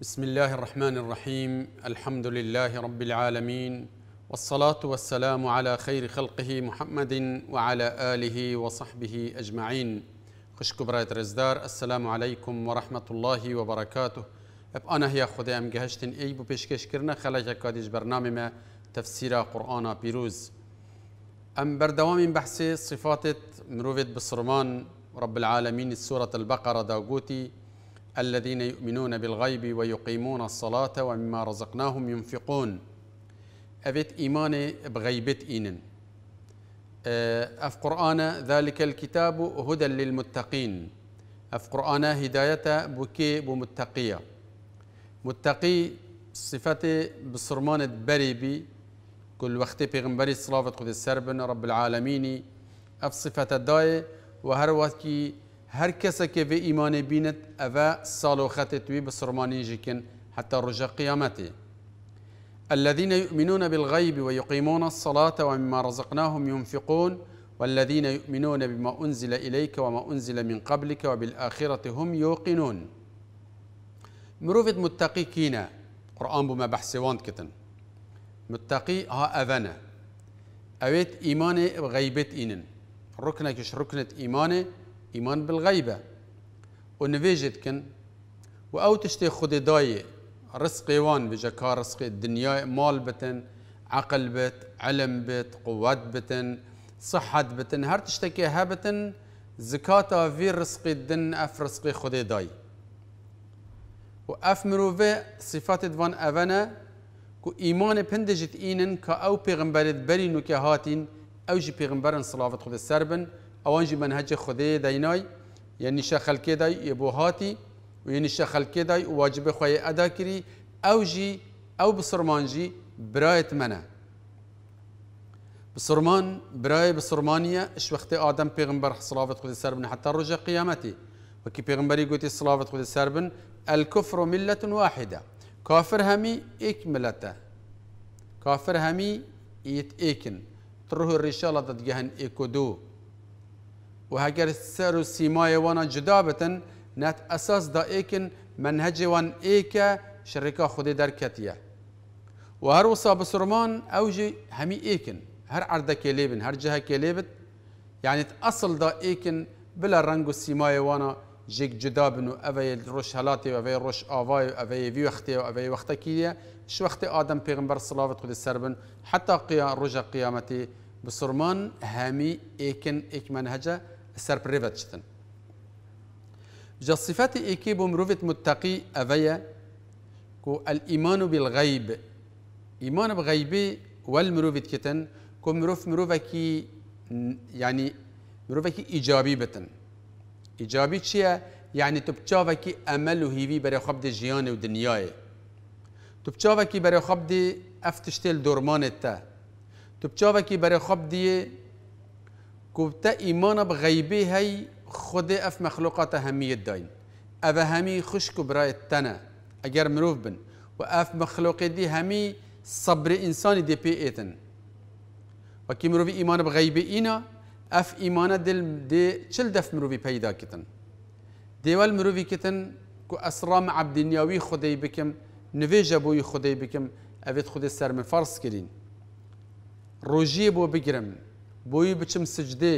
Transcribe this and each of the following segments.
بسم الله الرحمن الرحيم الحمد لله رب العالمين والصلاه والسلام على خير خلقه محمد وعلى اله وصحبه اجمعين خوش كبرات رزدار السلام عليكم ورحمة الله وبركاته أنا اب آنه یا خود ام گهشتن أي بو پیشکش کرنه خلق کادیج برنامه ما قرآن بيروز ام بردوام بحث صفات مروفت بسرمان رب العالمين سورة البقرة داغوتي الذين يؤمنون بالغيب ويقيمون الصلاة ومما رزقناهم ينفقون أفت إيمان بغيبت إينن أه، أف قرآن ذلك الكتاب هدى للمتقين أف قرآن هداية بكي بمتقية متقي صفة بصرمان بريبي كل وقت پیغمبری صلافت خود سربن رب العالمين اف صفة داي و وقت هر کس که به ایمان بیند او سال و خط توی سرمانی جیکن حتی رجا قیامتی الذين يؤمنون بالغيب ويقيمون الصلاة ومما رزقناهم ينفقون والذين يؤمنون بما أنزل إليك وما أنزل من قبلك وبالآخرة هم يوقنون مروفت متقي كينا قرآن بما بحسوان كتن متقي ها أفنا أويت إيمان غيبت إنن ركنك ركنة إيمانه إيمان بالغيبة ونفيجت كن وأو تشتي او داية خود وان بجا کار الدنيا مال بتن عقل بت علم بت قوات بتن صحت بتن هر تشتكي هابتن زكاة في رزق الدن اف رزق خدي داي وأف اف مروفي صفات دوان افنا كو ايمان بندجت اينن كأو او پیغمبرت برينو كهاتين او جي بيغمبرن صلاة خود السربن اوانجي منهج خودي ديناي يعني شخل كده يبوهاتي ويعني شخل كده واجب خوي اداكري کری او جی او بسرمان جی برایت منه براي بسرمانية اش وقت آدم بيغمبر صلاة خودي سربن حتى رجع قيامتي وكي پیغمبري قوتي صلاة خودي سربن الكفر ملة واحدة كافر همي ايك ملته كافر همي ايت ايكن الرشاله ضد جهن ايكو دو و هگر سر و اساس دا ایکن منهج وان منهجێوان شرکا شەڕێکا در کتیه و هر وصا بسرمان همی ایکن هر عرده کلیبن هر هەر کلیبت یعنی ات اصل دا ایکن بلا رنگ و جیگ جدا بن و ئەوەیە روش هەلاتی و ئەوەی روش ئاوای و ئەوەیە وی وەختێ و شو وقت آدم پیغمبر پێغمبەر خود سر بن حتی قیام روش قیامتی بسرمان ایکن ایک منهجه سەرپڕێڤەتشتن. جە سیفەتی ئیکی بۆ مرۆڤێت متتەقی ئەڤەیە کو ئەلئیمان و بیلغەیب ئیمان بغەیبی وەل مرۆڤیت کتن کو مرۆڤ مرۆڤێکی ینی يعني مرۆڤێکی ئیجابی بتن. ئیجابی چییە؟ یعنی يعني تو بچاوەکی ئەمەل و هیوی بەرە خەب دی ژیانێ و دنیاە. تو بچاوەکی بەرە خەب دی أفتشتل دۆرمانێت تا. Tu bçavekî berexweb diye كوبتا إيمانا بغيبي هاي خود اف مخلوقات همیت داین افا همي خشک و برای اجر مروف بن و اف مخلوق دي همي صبر انساني دي بي ايتن و کی مروفی ایمان بغیب اینا اف ايمانا دل دي چل دف مروفی پیدا کتن دیوال مروفي كتن كو اسرام عبد النياوي خودی بكم نویجه بوی خودی بكم افيد خود سر من فرس كرين روجي بو بگرم بوي بچم سجدي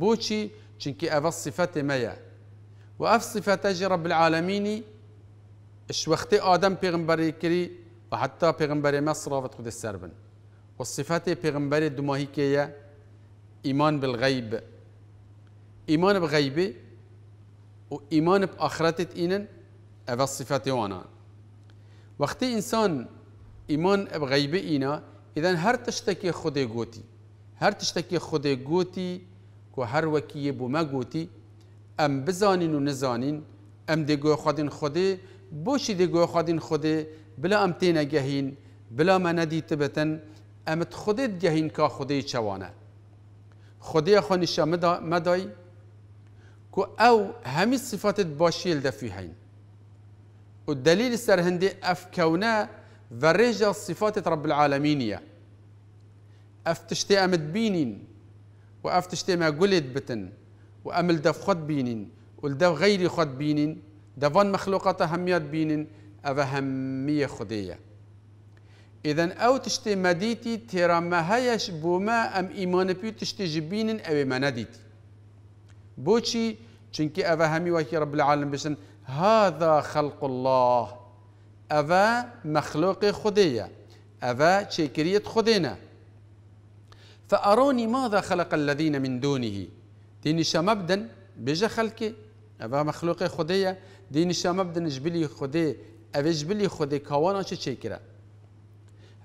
بوچي چنكي اف صفات مەیە واف صفات سیفەتەژی رب العالمين اش وقت ادم پیغمبري كري وحتى پیغمبري مصر سراوت خودی السربن والصفات پیغمبري سیفەتێ پێغمبەرێ دوماهیکەیە ئیمان بالغەیب و ايمان بآخرەتت اينن اف صفات وانا وقت انسان ايمان بغەیبێ اينا اذا هر تشتكي خودێ گوتی هەر تشتێکی خودێ گوتی کۆ بو ما مەگوتی ام بزانین و نزانین ئەم دێگوۆ خوادن خودێ بۆچی دێگوۆ خوادن خودێ بلا ئەم تێنەگەهین بلا ما مە نەدیتبەتەن ئەمت خودێت گەهین کا خودەی چەوانە خودەیە خۆنیشە مەدای کو او هەمی سفاتت باشیل دەفی هەین و دلیل سەر هەندێ و ڕێژە صفات رب العالمینە افتشتي امد بينين وافتشتي ما قلت بتن وامل دف خد بينين والدف غيري خد بينين دفن مخلوقات اهميات بينين أفا همية خدية إذا أو تشتي مديتي ترى ما هيش بوما أم إيمان بيو تشتي جبينين أو ما نديتي بوشي چنك أفا همي وكي رب العالم بشن هذا خلق الله أفا مخلوق خدية أفا شكرية خدينا فأروني ماذا خلق الذين من دونه دين مبدن بيجا خلقي أبا مخلوق خدية دين مبدن جبلي خدية أبي جبلي خدية كوانا شي شيكرا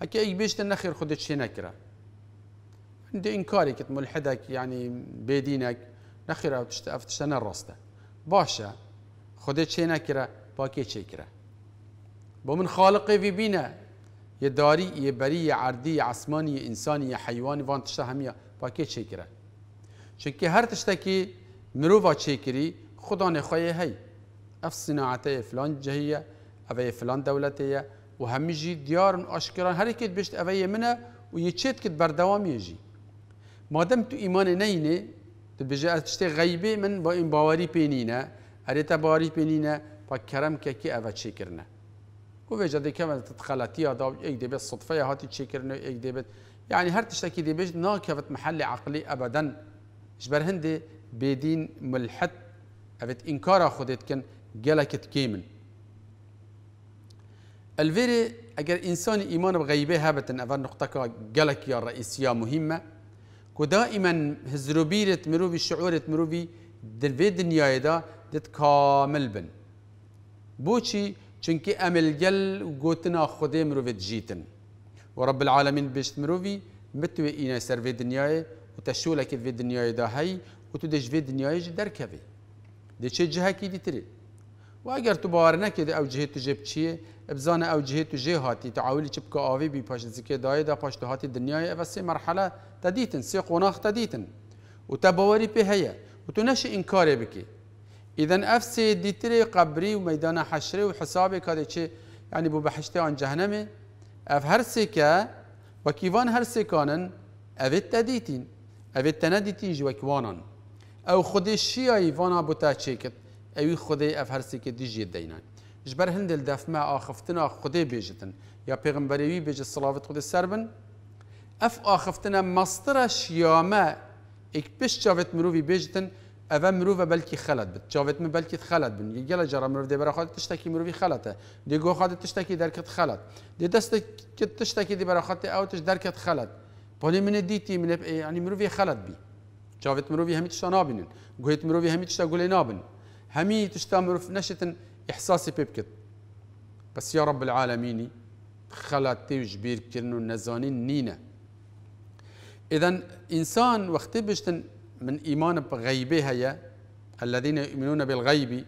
هكا إيك بيشت النخير خدية شي نكرا عندي إنكارك ملحدك يعني بيدينك نخير أفتشتنا الرصدة باشا خدية شي نكرا باكي شيكرا كرا بومن خالقي في بينا یه داری یه بری یه عردی یه عصمانی یه انسانی یه حیوانی وان تشتا همیه پاکی چه کرن چونکه هر تشتا که مروفا چه کری خدا نخواه هی اف صناعته فلان جهیه اوه فلان دولته و همیجی دیارن آشکران هر کد بشت اوه منه و یه چیت کد بردوام یجی مادم تو ایمان نینه تو بجه از تشت غیبه من با این باوری پینینه هره تا باوری پینینه پا کرم که که اوه چه کرنه و به جدی که من تدخلاتی دا یک دیبه صدفه هاتی چیکرنه یک دیبه یعنی يعني هر تشتكي دي بيج ناكفت محل عقلی ابدا جبر هندي بيدين ملحد افت انكارا خودت کن جلكت کیمن الفيري اگر انسان ايمان بغيبه هبتن اول نقطه كا جلك يا رئيسيه مهمه كو دائما هزروبيرت مروبي شعورت مروبي دلفي دنياي دا دت کامل بن بوشي چونکی املگل گوتنا خودی مروی جیتن و رب العالمین بشت مروی متوی اینا سر وی دنیای و تشولک وی دنیای دا هی و تو دش وی دنیای جی درک هی دی چه جهه کی دیتری و اگر تو باور نکدی او جهه تو جب چیه ابزان او جهه تو جه هاتی تعاولی چپ که آوی بی پاشن زکی دای دا پاشت هاتی دنیای او سه مرحله تدیتن سه قناخ تدیتن و تباوری پی هیه و تو نشه انکاری بکی إذا أفسي ديتري قبري وميدان حشري وحسابي كذا شيء يعني بو بحشتي عن جهنم أف كا وكيفان كانن أفت تديتين أفت تنديتين جوا كوانان أو خدي شيعي فانا بوتا تشيكت أو خدي أف هرسيكا ديجي دينان جبر هند الدف ما آخفتنا خدي بيجتن يا پیغمبروی بيج صلاة خدي سربن أف آخفتنا مصدر شياما إك بيش جافت مروفي بيجتن اوا مروف بلکی خلط بت چاوت من بلکی خلط بن گله جرا مروف دی برا خود تشتکی مروفی خلطه دی گو خود تشتکی درکت خلط دی دست کی تشتکی دی برا خاطر او تش درکت خلط پولی من دیتی من یعنی مروفی خلط بی چاوت مروفی همی تشتا نابینن گوهت مروفی همیت شتا گولی بن همی تشتا مروف نشتن احساسی ببکت بس یا رب العالمين خلاتي وجبير كرنو نزانين نينا اذا انسان وقت بشتن من إيمان بغيبه هيا الذين يؤمنون بالغيب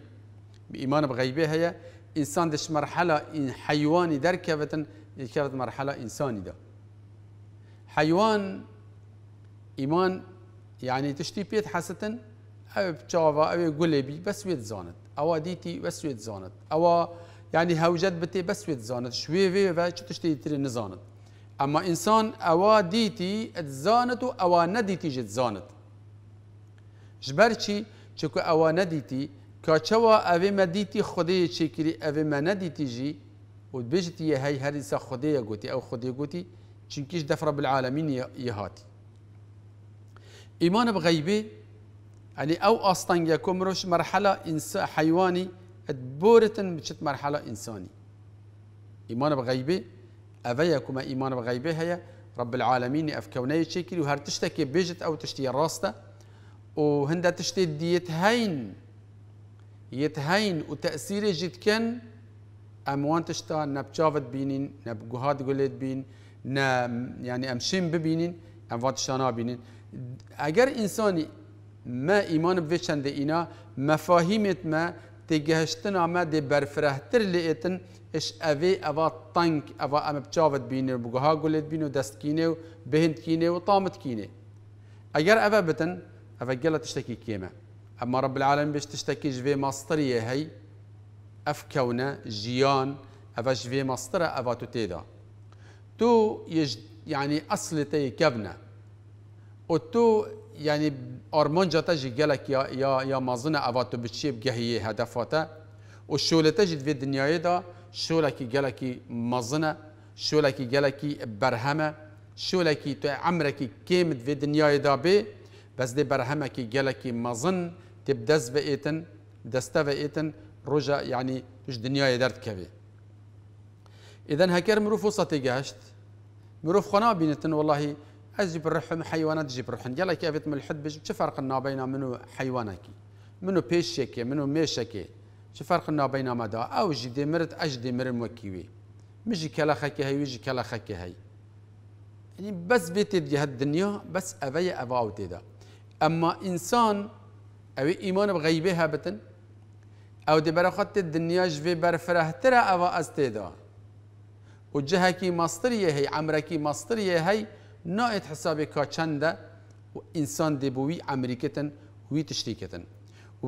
بإيمان بغيبه هيا إنسان دش مرحلة إن حيواني در كفتن مرحلة إنساني ده حيوان إيمان يعني تشتي بيت حسن أو بتشافا أو قلبي بس ويت زانت أو ديتي بس ويت زانت أو يعني هوجد بتي بس ويت زانت شوي في و تشتي تري نزانت أما إنسان أو ديتي اتزانت أو نديتي جت زانت جبر چی چکو اوا ندیتی کاچوا اوی مدیتی خدای چیکری اوی ما ندیتی جی ود بجتی هی هرسه خدای گوتی او خدای گوتی چونکیش دفر رب العالمین یهاتی ایمان بغیبه یعنی او آستان یکم روش مرحله انس حیوانی ادبورتن بچت مرحله انسانی ایمان بغیبه اوی یکم ایمان بغیبه هیا رب العالمین افکونه چیکری و هر تشتکی بجت او تشتی راسته وهندا تشتد يتهين يتهين وتأثيره جد كان أموان تشتا نبشافت بينين نبجهات قلت بين ن يعني أمشين ببينين أموان تشتانا بينين أجر إنسان ما إيمان بوشند اینا مفاهیمت ما تگهشتن ما دی برفرهتر لیتن اش اوی أفا تنگ اوا ام بچاوت بینه بگها گولت بینه دست کینه و بهند کینه و طامت کینه اگر اوا بتن هفجلا تشتكي كيما اما رب العالمين باش تشتكي جفي مصطريه هي اف كونه جيان افا جفي مصطره افا تو تيدا تو يج يعني اصل تي كبنا و تو يعني ارمون جاتا جي جالك يا يا يا مازنا افا تو بتشيب جهي هدفاتا و والشولة تجد في الدنيا يدا دا شولك جالك مازنا كي جالك برهمه شولك تو عمرك كيمت في الدنيا يدا بي بس دي برهمكي گلکی مظن تب دست دستا ایتن دسته به ایتن رجا یعنی يعني توش دنیای اذا هكير مروف وسطي جاشت مروف خنا بينتن والله اجيب الرحم حيوانات جيب رحم يلا ابيت من الحد بش شو فرقنا بين منو حيوانك منو بيشيكي منو ميشكي شو فرقنا بين مدا او جدي مرت اجدي مر مكيوي مش كلا هي ويجي كلا هي يعني بس بيتي هالدنيا بس ابي افاوتي ده اما انسان او ایمان بغيبه هبتن او دی براخات دنیا جوی برفره او از تیدا و جهکی مصطریه هی عمرکی مصطریه هی نائت حساب کا چنده و انسان دی بوی عمریکتن وی تشریکتن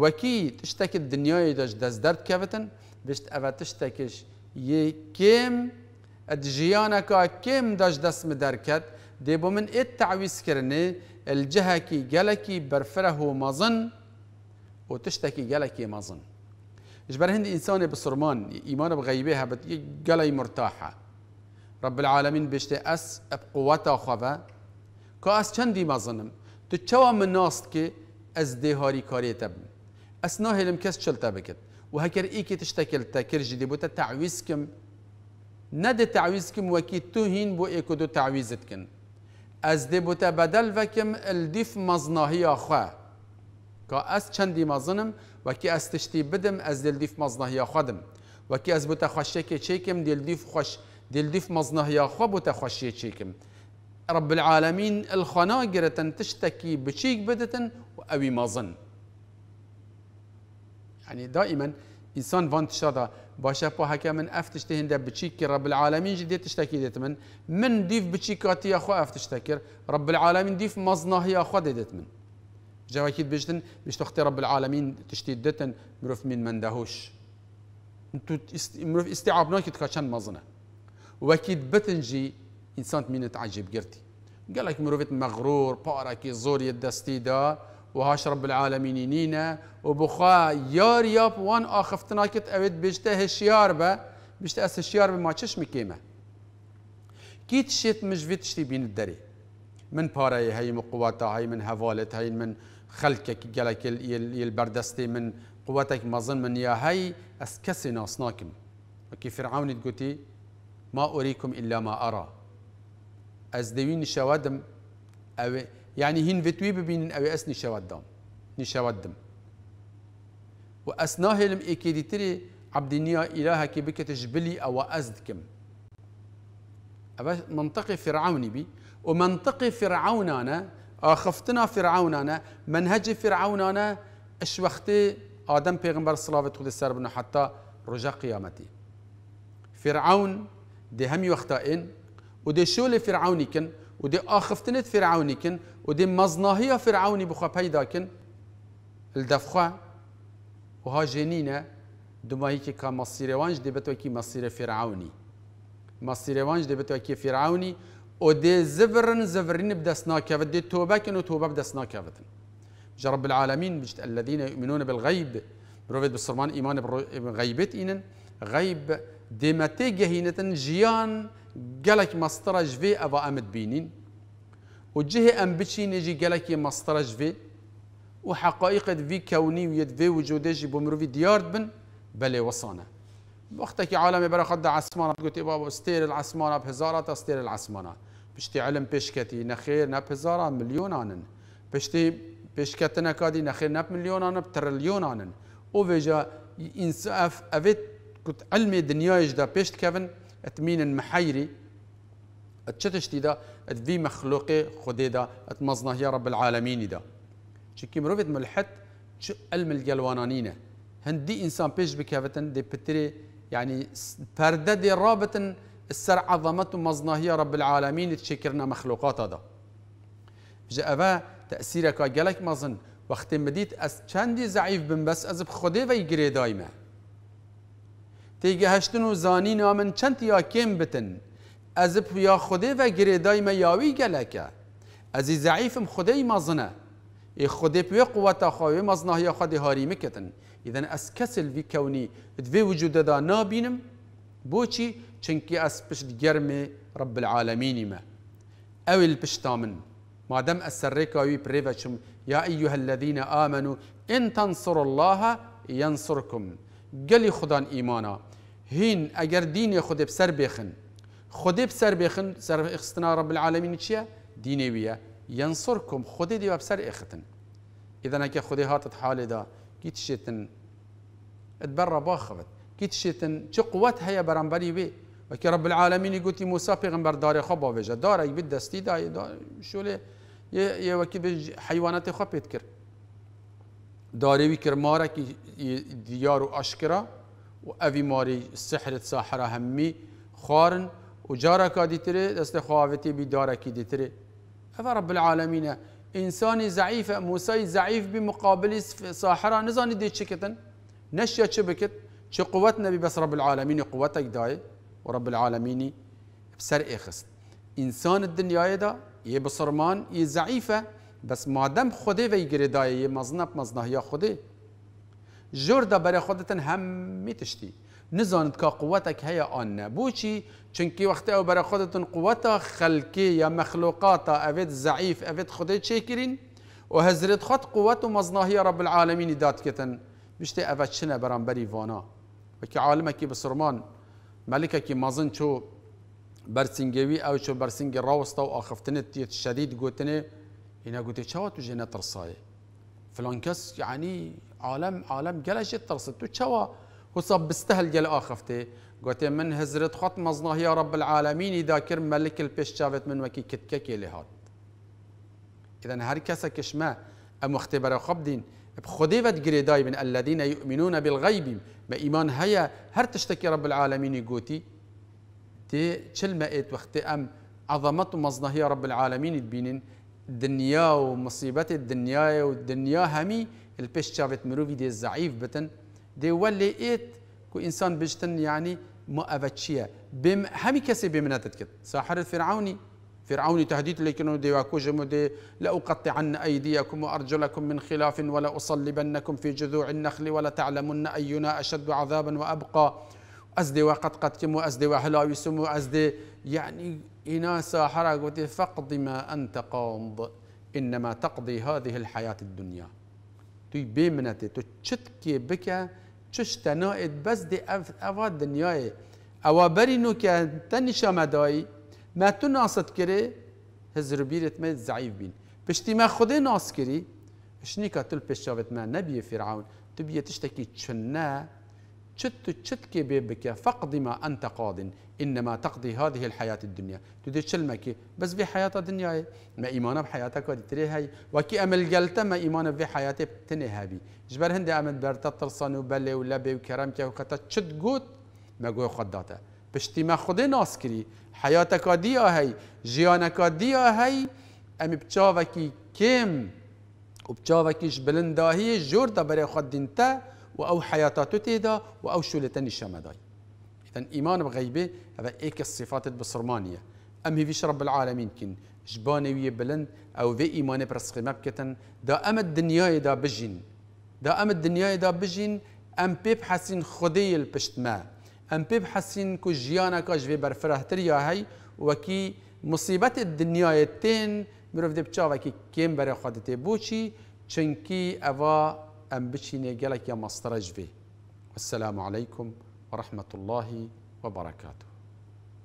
وکی تشتک دنیای داشت دز درد کفتن بشت او تشتکش یه کم اد جیانا که کم داشت دست مدرکت دی بو من ات تعویز کرنه الجهكي جلكي برفره مظن وتشتكي جلكي مظن اجبر هند انسانه بصرمان ايمانه بغيبها جلي مرتاحه رب العالمين بيشتي اس بقوتا خوفا كاس چندي مظنم تو چوا ناس که از دهاری كاري تب اس ناهلم كس چلتا بكت و هکر ای که تشتکل تکر جدی بوتا تعویز کم نده تعویز کم وکی تو بو ایکو دو تعویزت کن از دی بوته بدل وکم الدیف مزناهی خو که از چندی مزنم و که از تشتی بدم از دل دیف مزناهی خودم و که از بوته خوشه که چیکم دل دیف خوش دل دیف مزناهی خو بوته خوشه چیکم رب العالمين الخنا جرتن تشتكي بشيك بدتن وأوي مزن یعنی دائما إنسان وانتشاده باشا بو هكا من افتشتهن دب بتشيكي رب العالمين جدي تشتكي ديت من من ديف بتشيكاتي يا خو افتشتكر رب العالمين ديف مزنه يا خو ديت من جواكيد بجتن باش تختي رب العالمين تشتي ديتن مروف من مندهوش انتو مروف استيعابنا كي تكاشن مزنه وكيد بتنجي انسان من تعجب قرتي قال لك مروفت مغرور باراكي زور يدستي ده وهاش رب العالمين نينا وبخا يار ياب وان آخفتنا كت أود بجته هشيار با بجته أس هشيار بما چشم كيمة كي تشيت مجفي تشتي بين الدري من باري هاي من قواتها هاي من هفالت هاي من خلقك جلك البردستي من قوتك مظن من يا هاي أسكسي ناصناكم وكي فرعون تقولي ما أريكم إلا ما أرى أزدوين شوادم أوي يعني هين فيتوي ببين أو أس نشاودم نشاودم وأسناه لم إكيدتري عبد النيا كي بك تجبلي أو أزدكم منطقي فرعوني بي ومنطقي فرعون أنا فرعونانا فرعون أنا منهج فرعون أنا اش آدم بيغمبر صلاة خود سر حتى رجا قيامتي فرعون دي همي وقتا إن ودي شو فرعوني كن ودي آخفتنت فرعوني كن ودي مزناهية فرعوني بخوا بيدا كن الدفخة وها جنينة دماهي كي كا وانج دي بتو كي مصير فرعوني مصير وانج دي بتو كي فرعوني ودي دي زفرن زفرين بدسنا كفت دي توبة كن و بدسنا كفتن جرب العالمين بجت الذين يؤمنون بالغيب بروفيت بالسلمان إيمان غيبت إنن غيب دێمە تێگەهینەتەن ژیان گەلک مەستەرەش vê ئەڤ ئەمت بینین و cihê ئەم بچی في gelekê مەستەرەش vê و حقائقت vî kewnî و yet vê وجودێژی بۆ mirovî diyar bin belê wesanە وەختێکی عالمی بەرەخەدا عسمانە استير العسمانا بهزارة استير العسمانا بشتي علم بشكتي نخير علم هزارة مليون آنن بشتي بشكتنا كادي نخير نەخێر مليون آنن بترليون آنن وفيجا ئینسف ئەvê كنت علمي دنيايش دا بيشت كيفن اتمين محيري اتشتشتي دا اتفي مخلوقي خدي دا اتمزنه يا رب العالمين دا شكي مروفت ملحت شو علم الجلوانانينة هندي انسان بيش بكافتن دي بتري يعني فردة دي رابطن السر عظمته يا رب العالمين تشكرنا مخلوقات هذا جاء با تأثيرك جالك مزن وقت مديت كان دي زعيف بن بس از خودی في جري دايمه تيجي و زاني نامن چند یا کم بتن از پویا خوده و گریدای ما یاوی گلکه از ضعیفم خوده مزنه ای خوده پوی قوت خواهی مزنه یا خود هاری مکتن اذن از کسل وی کونی دوی وجود دا نابینم بوچی چنکی از پشت گرم رب العالمين ما اول پشتامن مادام السريكا ويبريفاتشم يا أيها الذين آمنوا إن تنصروا الله ينصركم قال خدان إيمانا هين اگر دینی خودێ بسر بێخن خودێ بسر بێخن سر اخستنا رب العالمین چییە دینێویە ینسر کوم خودێ بسر اختن اذا ئیدەنەکە خودێ هاتت دا گیت شێتن ئەتبەرڕە باخەوت گیت شێتن چه قوت هەیە بەرامبەری وێ وەکی رب العالمینی گوتی موسا پێغمبەر دارێ خۆ باێژە دارێک بیت دەستی دای شولێ یەوەکی حیوانەتی خۆ پێت کرد دارێوی کرمارەکی دیار و ئاشکرا و اوی ماری سحرت ساحره همی خارن و جارکا دیتره دست خواهوتی بی دیتره افا رب العالمین انسانی ضعیف موسی ضعیف بی مقابلی ساحره نزانی دی چه کتن نشیا چه بکت چه قوت نبی بس رب العالمین قوت اگدای و رب العالمین بسر ایخست انسان الدنیای دا یه بسرمان یه ضعیفه بس مادم خوده وی دایه یه مزنب مزنه یا خوده جور دا برای خودتن هم میتشتی نزاند که قوتك هیا آن نبوچی چونکی وقت او برای خودتن قوتا خلقی یا مخلوقاتا اوید ضعیف اوید خودی چه کرین و حضرت خود قوت و مزناهی رب العالمین داد کتن بشتی اوید چنه بری وانا و که عالمکی بسرمان ملککی مزن چو برسنگوی او چو برسنگ راوستا و آخفتنه تیت شدید گوتنه اینا گوتی چه تو جنه ترسایه فلان كس يعني عالم عالم جلش ترصد تو چەوە حسا بستهل گەل ئاخفتێ گوتێ من هزرت مظنه يا رب العالمینی ملك مەلکل شافت من وكي کتکەکێ لێ هات إذا هر کەسە أم ئەم وەختێ بەرە بخدي خديفت جريداي من الذين يؤمنون بالغيب ما إيمان هيا هر تشتكي رب العالمين قوتي تي كلمة إيت وقت أم مظنه يا رب العالمين تبينن دنيا ومصيبات الدنيا والدنيا همي البيش شافت مروفي دي الزعيف بتن دي ولي ايت كو انسان بجتن يعني ما افتشيا بم همي كسي بمناتت كت ساحر الفرعوني فرعوني تهديد لكنه دي واكوجم دي لأقطعن أيديكم وأرجلكم من خلاف ولا أصلبنكم في جذوع النخل ولا تعلمن أينا أشد عذابا وأبقى أزدي وقد قد كم وأزدي وحلاوي سمو أزدي يعني إناسا حرق وتي ما أنت قاض إنما تقضي هذه الحياة الدنيا توي بيمنتي تو تشتكي بك تشتنائد بس دي أف أفا دنياي أو برينو تنشا مداي ما تناصت كري هزر بيرت ما زعيف بين بشتي ما خدي ناس كري شنيكا تلبس شابت ما نبي فرعون تبي تشتكي تشنا چت تشت كي بيبك فقد ما أنت قاض إنما تقضي هذه الحياة الدنيا تدي تشلمك بس في حیات دنیای ما إيمانا بحياتك ودي تري و وكي أمل جلت ما إيمانا في حیات تني هابي جبر هند أمل و ترصن و کرم که وقتا تشت گود ما قوي خداتا بشتي ما خدي ناس كري حياتك ديا هاي جيانك ديا هاي أمي بتشافكي كيم وبتشافكيش بلنداهی جور بري خدين تا وأو حياتا تتيدا وأو شولتن الشمداي إذا إيمان بغيبة هذا إيك الصفات البصرمانية أم هيفيش رب العالمين كن جباني ويا بلند أو في إيمان برسخي مبكتن دا أم الدنيا دا بجين دا أم الدنيا دا بجين أم بيب حسين خدي ما أم بيب حسين كو جيانا كاج في برفره تريا هي وكي مصيبة الدنيا تين مروف دي بچاوكي كيم بري خدتي بوشي چنكي أوا ئەم بچینێ گەلێکیان مەسترەژ بێ والسلام عليكم ورحمة الله وبركاته